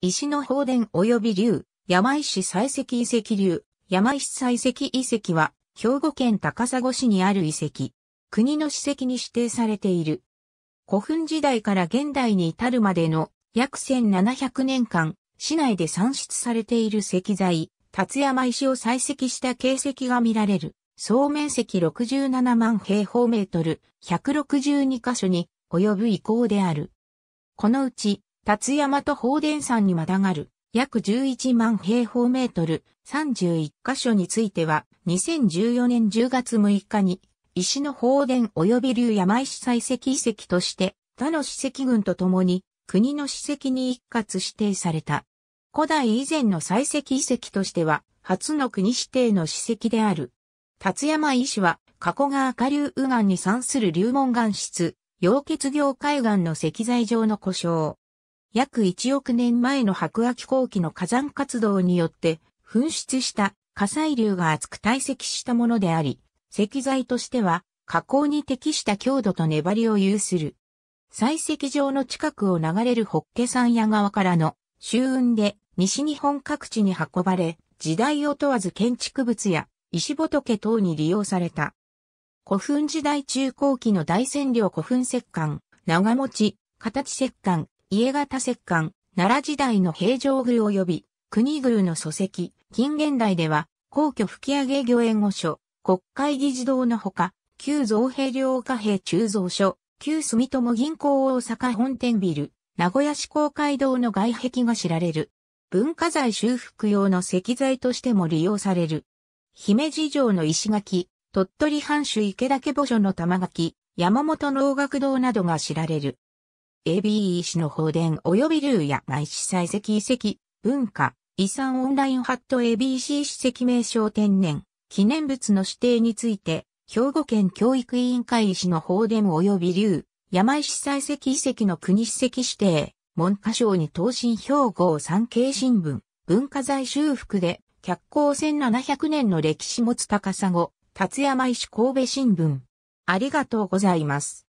石の放電及び竜、山石採石遺跡流、山石採石遺跡は、兵庫県高砂市にある遺跡。国の史跡に指定されている。古墳時代から現代に至るまでの約1700年間、市内で産出されている石材、辰山石を採石した形跡が見られる。総面積67万平方メートル、162カ所に及ぶ遺構である。このうち、達山と宝殿山にまたがる約11万平方メートル31カ所については2014年10月6日に石の宝殿及び竜山石採石遺跡として他の史跡群と共に国の史跡に一括指定された。古代以前の採石遺跡としては初の国指定の史跡である。達山医師は加古川下流右岸に産する流門岩質、溶血業海岸の石材上の故障。約1億年前の白亜紀後期の火山活動によって噴出した火砕流が厚く堆積したものであり、石材としては加工に適した強度と粘りを有する。採石場の近くを流れるホッケ山屋側からの周運で西日本各地に運ばれ、時代を問わず建築物や石仏等に利用された。古墳時代中後期の大占領古墳石棺、長持ち、形石棺、家型石棺、奈良時代の平城宮及び、国宮の礎石、近現代では、皇居吹上御苑御所、国会議事堂のほか、旧造幣領貨幣鋳造所、旧住友銀行大阪本店ビル、名古屋市公会堂の外壁が知られる。文化財修復用の石材としても利用される。姫路城の石垣、鳥取藩主池田家墓所の玉垣、山本能楽堂などが知られる。ABE 市の放電及び竜や外史採石遺跡、文化、遺産オンラインハット ABC 史跡名称天然、記念物の指定について、兵庫県教育委員会市の放電及び竜、山石採石遺跡の国史跡指定、文科省に東身兵庫を産経新聞、文化財修復で、脚光1700年の歴史持つ高砂、達山石神戸新聞。ありがとうございます。